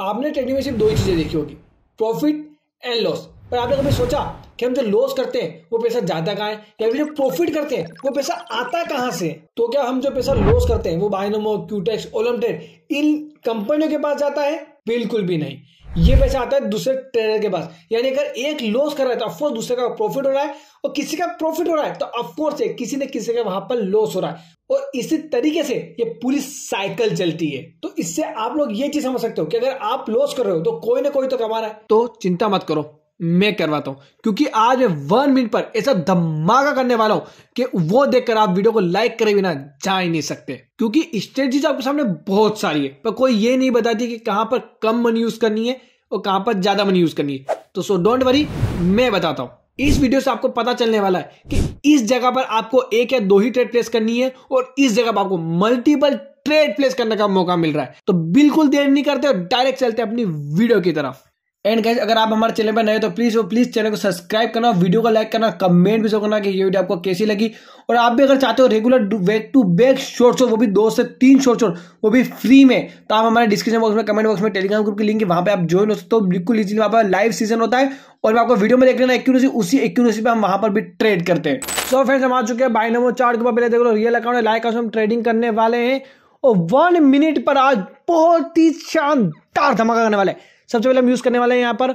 आपने ट्रेडिंग में सिर्फ दो ही चीज़ें देखी होगी प्रॉफिट एंड लॉस पर आपने कभी सोचा कि हम जो लॉस करते हैं वो पैसा जाता कहाँ है या फिर जो प्रॉफिट करते हैं वो पैसा आता कहाँ से तो क्या हम जो पैसा लॉस करते हैं वो बाइनोमो क्यूटेक्स ओलमटेड इन कंपनियों के पास जाता है बिल्कुल भी नहीं ये पैसा आता है दूसरे ट्रेडर के पास यानी अगर एक लॉस कर रहा है तो अफकोर्स दूसरे का प्रॉफिट हो रहा है और किसी का प्रॉफिट हो रहा है तो अफकोर्स किसी ने किसी का वहां पर लॉस हो रहा है और इसी तरीके से ये पूरी साइकिल चलती है तो इससे आप लोग ये चीज समझ सकते हो कि अगर आप लॉस कर रहे हो तो कोई ना कोई तो कमा रहा है तो चिंता मत करो मैं करवाता हूं क्योंकि आज मैं वन मिनट पर ऐसा धमाका करने वाला हूं कि वो देखकर आप वीडियो को लाइक करे बिना जा ही नहीं सकते क्योंकि स्ट्रेटजीज आपके सामने बहुत सारी है पर कोई ये नहीं बताती कि कहां पर कम मनी यूज करनी है और कहां पर ज्यादा मनी यूज करनी है तो सो डोंट वरी मैं बताता हूं इस वीडियो से आपको पता चलने वाला है कि इस जगह पर आपको एक या दो ही ट्रेड प्लेस करनी है और इस जगह पर आपको मल्टीपल ट्रेड प्लेस करने का मौका मिल रहा है तो बिल्कुल देर नहीं करते और डायरेक्ट चलते अपनी वीडियो की तरफ एंड गैस अगर आप हमारे चैनल पर नए हो तो प्लीज़ वो प्लीज़ चैनल को सब्सक्राइब करना वीडियो को लाइक करना कमेंट भी जो करना कि ये वीडियो आपको कैसी लगी और आप भी अगर चाहते हो regular back to back short और वो भी दो से तीन शॉर्ट और वो भी फ्री में तो आप हमारे डिस्क्रिप्शन बॉक्स में कमेंट बॉक्स में टेलीग्राम ग्रुप की लिंक है वहाँ पर आप ज्वाइन हो सकते हो बिल्कुल इजीली वहाँ पर लाइव सीजन होता है और आपको वीडियो में देख लेना एक्यूरेसी उसी एक्यूरेसी पर हम वहाँ पर भी ट्रेड करते हैं सो फ्रेंड्स हम आ चुके हैं बाई नंबर चार्ट के ऊपर पहले देख लो रियल अकाउंट लाइक हम ट्रेडिंग करने वाले हैं और वन मिनट पर आज बहुत ही शानदार धमाका करने वाले हैं सबसे पहले हम यूज़ करने वाले हैं यहाँ पर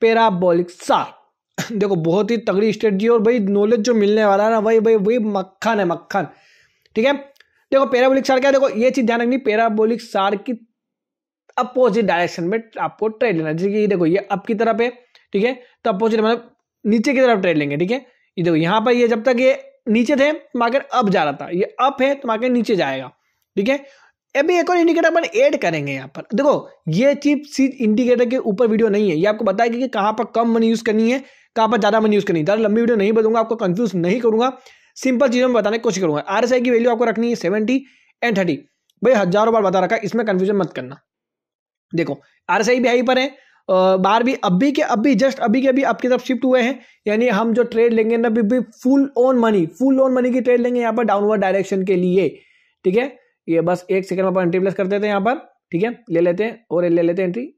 पेराबोलिक सा देखो बहुत ही तगड़ी स्ट्रेटजी और भाई नॉलेज जो मिलने वाला है ना वही भाई वही मक्खन है मक्खन ठीक है देखो पेराबोलिक सार क्या देखो ये चीज़ ध्यान रखनी पेराबोलिक सार की अपोजिट डायरेक्शन में आपको ट्रेड लेना जैसे कि देखो ये अप की तरफ है ठीक है तो अपोजिट मतलब नीचे की तरफ ट्रेड लेंगे ठीक है ये देखो यहाँ पर ये जब तक ये नीचे थे मार्केट तो अप जा रहा था ये अप है तो मार्केट नीचे जाएगा ठीक है अभी एक और इंडिकेटर अपन ऐड करेंगे यहाँ पर देखो ये चीप सी इंडिकेटर के ऊपर वीडियो नहीं है ये आपको बताएगी कि कहाँ पर कम मनी यूज़ करनी है कहाँ पर ज़्यादा मनी यूज़ करनी है ज़्यादा लंबी वीडियो नहीं बताऊंगा आपको कन्फ्यूज नहीं करूँगा सिंपल चीज़ों में बताने की कोशिश करूँगा आर की वैल्यू आपको रखनी है सेवेंटी एंड थर्टी भाई हज़ारों बार बता रखा है इसमें कन्फ्यूजन मत करना देखो आर एस भी हाई पर है बार भी अभी के अभी जस्ट अभी के अभी आपकी तरफ शिफ्ट हुए हैं यानी हम जो ट्रेड लेंगे ना भी, भी full own money full own money की ट्रेड लेंगे यहाँ पर डाउनवर्ड डायरेक्शन के लिए ठीक है ये बस एक सेकंड में अपन एंट्री प्लेस कर देते हैं यहाँ पर ठीक है ले लेते हैं और ले लेते हैं एंट्री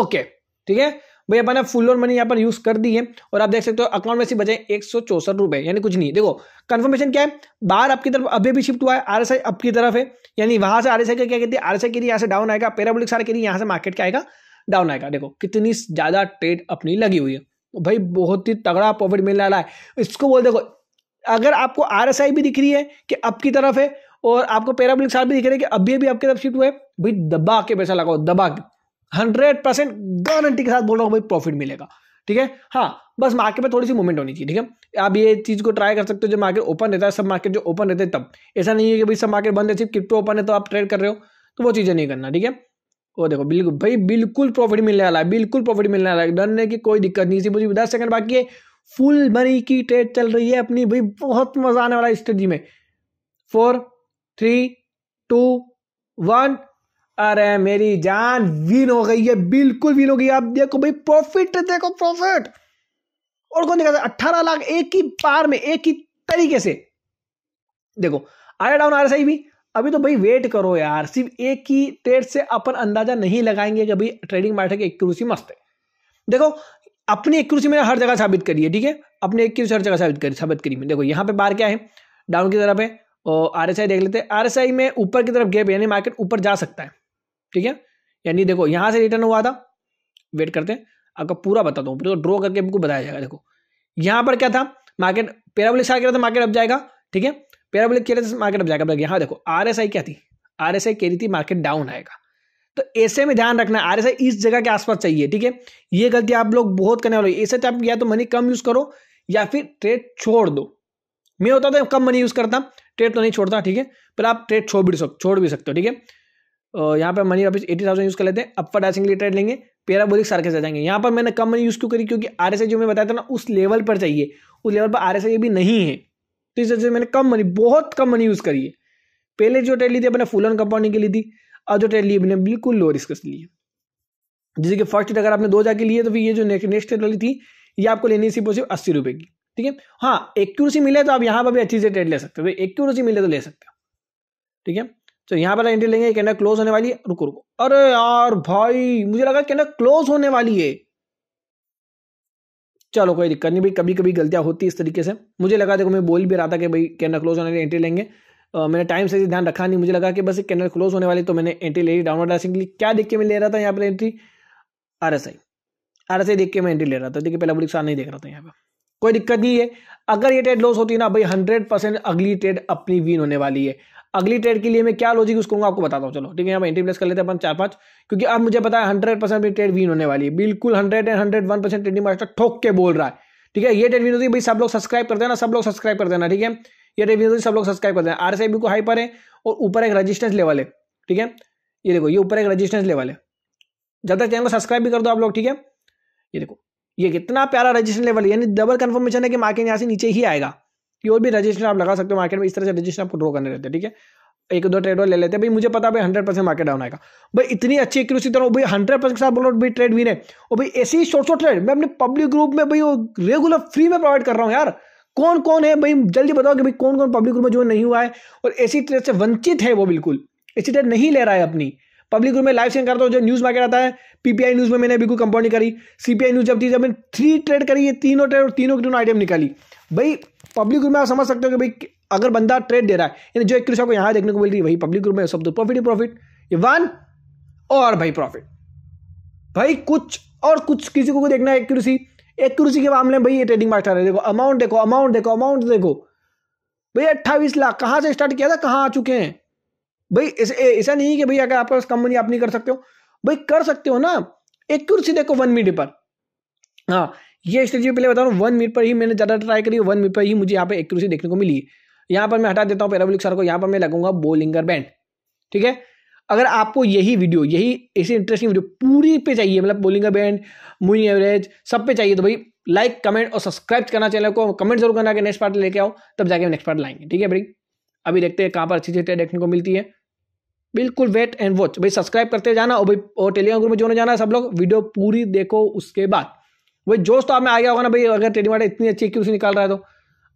ओके ठीक है भाई अपन ने फुल लोन मनी यहाँ पर यूज कर दी है और आप देख सकते हो अकाउंट में से बचे एक सौ चौसठ रुपए यानी कुछ नहीं देखो कंफर्मेशन क्या है बाहर आपकी तरफ अभी भी शिफ्ट हुआ है आरएसआई अप की तरफ है यानी वहां से आरएसआई का क्या कहती है आरएसआई के लिए यहाँ से डाउन आएगा पेराबोलिक सारा के लिए यहाँ से मार्केट क्या आएगा डाउन आएगा देखो कितनी ज्यादा ट्रेड अपनी लगी हुई है भाई बहुत ही तगड़ा प्रॉफिट मिलने वाला है इसको बोल देखो अगर आपको आर भी दिख रही है कि अप की तरफ है और आपको पैराबोलिक साथ भी दिख रहे हैं कि अभी अभी आपकी तरफ शिफ्ट हुए भाई दबा के पैसा लगाओ दबा के हंड्रेड परसेंट गारंटी के साथ बोल रहा हूँ भाई प्रॉफिट मिलेगा ठीक है हाँ बस मार्केट में थोड़ी सी मूवमेंट होनी चाहिए ठीक है आप ये चीज़ को ट्राई कर सकते हो जब मार्केट ओपन रहता है सब मार्केट जो ओपन रहते हैं तब ऐसा नहीं है कि भाई सब मार्केट बंद है सिर्फ क्रिप्टो ओपन है तो आप ट्रेड कर रहे हो तो वो चीज़ें नहीं करना ठीक है वो देखो बिल्कुल भाई बिल्कुल प्रॉफिट मिलने वाला है बिल्कुल प्रॉफिट मिलने वाला है डरने की कोई दिक्कत नहीं सी मुझे दस सेकंड बाकी है फुल मनी की ट्रेड चल रही है अपनी भाई बहुत मजा आने वाला है में फोर थ्री टू वन अरे मेरी जान विन हो गई है बिल्कुल विन हो गई आप देखो भाई प्रॉफिट देखो प्रॉफिट और कौन देखा अट्ठारह लाख एक ही पार में एक ही तरीके से देखो आया डाउन आर भी अभी तो भाई वेट करो यार सिर्फ एक ही ट्रेड से अपन अंदाजा नहीं लगाएंगे कि अभी ट्रेडिंग मार्केट की एक्यूरेसी मस्त है देखो अपनी एक्यूरेसी मैंने हर जगह साबित करी है ठीक है अपनी एक्यूरेसी हर जगह साबित करी साबित करी मैं देखो यहाँ पे बार क्या है डाउन की तरफ है और आई देख लेते हैं आई में ऊपर की तरफ गैप यानी मार्केट ऊपर जा सकता है ठीक है यानी देखो यहाँ से रिटर्न हुआ था वेट करते हैं आपका पूरा बताता हूँ पूरा ड्रॉ करके आपको बताया जाएगा देखो यहाँ पर क्या था मार्केट पेराबोलिक स्टार्ट किया था मार्केट अब जाएगा ठीक है पेराबोलिक किया था मार्केट अब जाएगा यहाँ देखो आर क्या थी आर कह रही थी मार्केट डाउन आएगा तो ऐसे में ध्यान रखना आर इस जगह के आसपास चाहिए ठीक है ये गलती आप लोग बहुत करने वाले ऐसे टाइप तो या तो मनी कम यूज़ करो या फिर ट्रेड छोड़ दो मैं होता था तो कम मनी यूज़ करता ट्रेड तो नहीं छोड़ता ठीक है पर आप ट्रेड छोड़ भी सकते छोड़ भी सकते हो ठीक है यहाँ पर मनी वापस एटी थाउजेंड यूज़ कर लेते हैं अपर डाइसिंग लिए ट्रेड लेंगे पेराबोलिक सारे से जाएंगे यहाँ पर मैंने कम मनी यूज़ क्यों करी क्योंकि आर जो मैं बताया था ना उस लेवल पर चाहिए उस लेवल पर आर भी नहीं है तो इस वजह से मैंने कम मनी बहुत कम मनी यूज़ करी है पहले जो ट्रेड ली थी अपने फुल ऑन कंपाउंडिंग की ली थी और जो ट्रेड ली मैंने बिल्कुल लो रिस्क लिए जैसे कि फर्स्ट अगर आपने दो जाके लिए तो फिर ये जो नेक्स्ट ट्रेड वाली थी ये आपको लेनी सी सिर्फ और सिर्फ अस्सी रुपये की ठीक है हाँ एक्यूरेसी मिले तो आप यहाँ पर भी अच्छी से ट्रेड ले सकते हो एक्यूरेसी तो मिले तो ले सकते हो ठीक है तो यहाँ पर एंट्री लेंगे कैंडल क्लोज होने वाली है रुको रुको अरे यार भाई मुझे लगा कैंडल क्लोज होने वाली है चलो कोई दिक्कत नहीं भाई कभी कभी गलतियां होती इस तरीके से मुझे लगा देखो मैं बोल भी रहा था कि भाई कैंडल क्लोज होने वाली एंट्री लेंगे आ, मैंने टाइम से ध्यान रखा नहीं मुझे लगा कि बस कैंडल क्लोज होने वाली तो मैंने एंट्री ले ली डाउनवर्ड डाइसिंग के लिए क्या देख के मैं ले रहा था यहाँ पर entry R S I R S I देख के मैं एंट्री ले रहा था देखिए पहले बुरी सार नहीं देख रहा था यहाँ पर कोई दिक्कत नहीं है अगर ये ट्रेड लॉस होती है ना भाई हंड्रेड परसेंट अगली ट्रेड अपनी विन होने वाली है अगली ट्रेड के लिए मैं क्या लॉजिक उसको आपको बताता हूँ चलो ठीक है एंट्री प्लेस कर लेते हैं अपन चार पाँच क्योंकि अब मुझे पता है हंड्रेड परसेंट मेरी ट्रेड विन होने वाली है बिल्कुल hundred and hundred one percent trading master ठोक के बोल रहा है ठीक है ये ट्रेड विन होती है भाई सब लोग सब्सक्राइब कर देना सब लोग सब्सक्राइब कर देना ठीक है ये ट्रेड विन होती सब लोग सब्सक्राइब कर देना आर को हाई पर है और ऊपर एक रजिस्टेंस लेवल है ठीक है ये देखो ये ऊपर एक रजिस्टेंस लेवल है ज़्यादा चैनल को सब्सक्राइब भी कर दो आप लोग ठीक है ये देखो ये कितना प्यारा रजिस्ट्रेशन लेवल यानी डबल कन्फर्मेशन है कि मार्केट यहाँ से नीचे ही आएगा कि और भी रजिस्ट्रेशन आप लगा सकते हो मार्केट में इस तरह से रजिस्ट्रेशन आपको ड्रो करने रहते हैं ठीक है एक दो ट्रेड और ले लेते हैं भाई मुझे पता भाई हंड्रेड परसेंट मार्केट डाउन आएगा भाई इतनी अच्छी एक उसी तरह भाई हंड्रेड परसेंट साथ बोलो भाई ट्रेड भी है और भाई ऐसे ही शॉर्ट शॉर्ट ट्रेड मैं अपने पब्लिक ग्रुप में भाई रेगुलर फ्री में प्रोवाइड कर रहा हूँ यार कौन कौन है भाई जल्दी बताओ कि भाई कौन कौन पब्लिक ग्रुप में जो नहीं हुआ है और ऐसी ट्रेड से वंचित है वो बिल्कुल ऐसी ट्रेड नहीं ले रहा है अपनी पब्लिक ग्रुप में लाइव सेंड करता हूँ जो न्यूज़ मार्केट आता है पीपीआई न्यूज़ में मैंने बिल्कुल कंपाउंड नहीं करी सीपीआई न्यूज़ जब थी जब मैंने थ्री ट्रेड करी ये तीनों ट्रेड और तीनों की तीनों आइटम निकाली भाई पब्लिक ग्रुप में आप समझ सकते हो कि भाई अगर बंदा ट्रेड दे रहा है यानी जो एक आपको यहाँ देखने को मिल रही है भाई पब्लिक ग्रुप में सब तो प्रॉफिट ही प्रॉफिट ये वन और भाई प्रॉफिट भाई कुछ और कुछ किसी को देखना है एक एक्यूरेसी के मामले में भाई ये ट्रेडिंग मास्टर है देखो अमाउंट देखो अमाउंट देखो अमाउंट देखो भाई अट्ठाईस लाख कहाँ से स्टार्ट किया था कहाँ आ चुके हैं भाई ऐसा नहीं कि भाई अगर आपके पास कम मनी आप नहीं कर सकते हो भाई कर सकते हो ना एक कुर्सी देखो वन मीटर पर हाँ ये स्ट्रेटजी पहले बता रहा हूँ वन मिनट पर ही मैंने ज़्यादा ट्राई करी वन मिनट पर ही मुझे यहाँ पे एक्यूरेसी देखने को मिली यहाँ पर मैं हटा देता हूँ पैराबोलिक सर को यहाँ पर मैं लगूंगा बोलिंगर बैंड ठीक है अगर आपको यही वीडियो यही ऐसी इंटरेस्टिंग वीडियो पूरी पे चाहिए मतलब बोलिंगर बैंड मूविंग एवरेज सब पे चाहिए तो भाई लाइक कमेंट और सब्सक्राइब करना चैनल को कमेंट जरूर करना कि नेक्स्ट पार्ट लेके आओ तब जाके नेक्स्ट पार्ट लाएंगे ठीक है भाई अभी देखते हैं कहाँ पर अच्छी चीज़ें देखने को मिलती है बिल्कुल वेट एंड वॉच भाई सब्सक्राइब करते जाना और भाई और टेलीग्राम ग्रुप में जो जाना है सब लोग वीडियो पूरी देखो उसके बाद वही जोश तो आप में आ गया होगा ना भाई अगर टेलीमार्ट इतनी अच्छी क्यों निकाल रहा है तो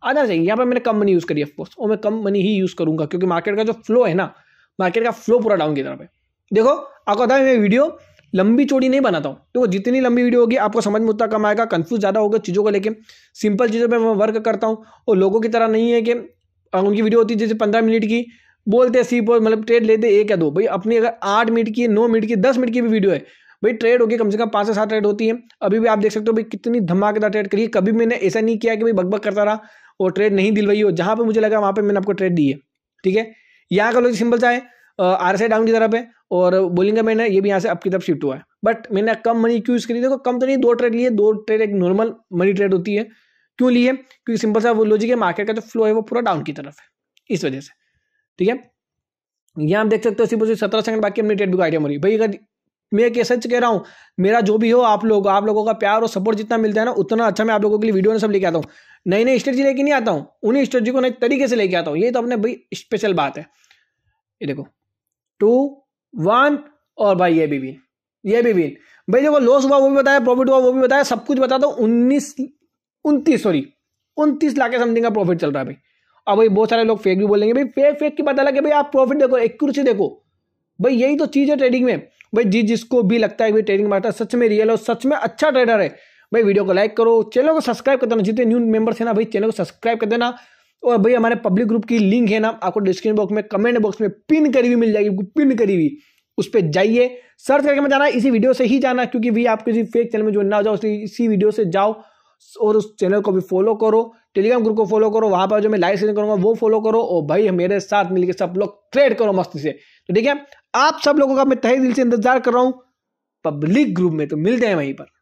आ जाना चाहिए यहाँ पर मैंने कम मनी यूज़ करी ऑफकोर्स और मैं कम मनी ही यूज़ करूँगा क्योंकि मार्केट का जो फ्लो है ना मार्केट का फ्लो पूरा डाउन की तरफ है देखो आपको बताया मैं वीडियो लंबी चौड़ी नहीं बनाता हूँ देखो जितनी लंबी वीडियो होगी आपको समझ में उतना कम आएगा कन्फ्यूज ज़्यादा होगा चीज़ों को लेकर सिंपल चीज़ों पर मैं वर्क करता हूँ और लोगों की तरह नहीं है कि उनकी वीडियो होती है जैसे पंद्रह मिनट की बोलते सी बोल मतलब ट्रेड लेते एक या दो भाई अपनी अगर आठ मिनट की नौ मिनट की दस मिनट की भी वीडियो है भाई ट्रेड होगी कम से कम पाँच से सात ट्रेड होती है अभी भी आप देख सकते हो भाई कितनी धमाकेदार ट्रेड करिए कभी मैंने ऐसा नहीं किया कि भाई बकबक करता रहा और ट्रेड नहीं दिलवाई हो जहाँ पर मुझे लगा वहाँ पर मैंने आपको ट्रेड दी है ठीक है यहाँ का लोग सिंपल सा है आर एस डाउन की तरफ है और बोलिंग मैंने ये भी यहाँ से आपकी तरफ शिफ्ट हुआ है बट मैंने कम मनी क्यों यूज़ करी देखो कम तो नहीं दो ट्रेड लिए दो ट्रेड एक नॉर्मल मनी ट्रेड होती है क्यों लिए क्योंकि सिंपल सा वो लॉजिक है मार्केट का जो फ्लो है वो पूरा डाउन की तरफ है इस वजह से ठीक है यहाँ आप देख सकते हो सिंपल सत्रह सेकंड बाकी हमने ट्रेड बुक आइडिया मरी भाई अगर मैं एक सच कह रहा हूँ मेरा जो भी हो आप लोग आप लोगों का प्यार और सपोर्ट जितना मिलता है ना उतना अच्छा मैं आप लोगों के लिए वीडियो में सब लेके आता हूँ नई नई स्ट्रेटी लेके नहीं आता हूँ उन्हीं स्ट्रेटी को नए तरीके से लेके आता हूँ ये तो अपने भाई स्पेशल बात है ये देखो टू वन और भाई ये भी विन ये भी विन भाई देखो लॉस हुआ वो भी बताया प्रॉफिट हुआ वो भी बताया सब कुछ बताता हूँ तो उन्नीस उनतीस सॉरी उनतीस लाख के समथिंग का प्रॉफिट चल रहा है अब भाई बहुत सारे लोग फेक भी बोलेंगे भाई फेक फेक की बात अलग है भाई आप प्रॉफिट देखो एक्यूरेसी देखो भाई यही तो चीज़ है ट्रेडिंग में भाई जी जिसको भी लगता है भाई ट्रेडिंग मारता है सच में रियल और सच में अच्छा ट्रेडर है भाई वीडियो को लाइक करो चैनल को सब्सक्राइब कर देना जितने न्यू मेंबर्स है ना भाई चैनल को सब्सक्राइब कर देना और भाई हमारे पब्लिक ग्रुप की लिंक है ना आपको डिस्क्रिप्शन बॉक्स में कमेंट बॉक्स में पिन करी हुई मिल जाएगी आपको पिन करी हुई उस पर जाइए सर्च करके मैं जाना इसी वीडियो से ही जाना क्योंकि भाई आप किसी फेक चैनल में जो ना हो जाओ इसी वीडियो से जाओ और उस चैनल को भी फॉलो करो टेलीग्राम ग्रुप को फॉलो करो वहाँ पर जो मैं लाइव सेशन करूँगा वो फॉलो करो और भाई मेरे साथ मिलकर सब लोग ट्रेड करो मस्ती से तो ठीक है आप सब लोगों का मैं तहे दिल से इंतजार कर रहा हूँ पब्लिक ग्रुप में तो मिलते हैं वहीं पर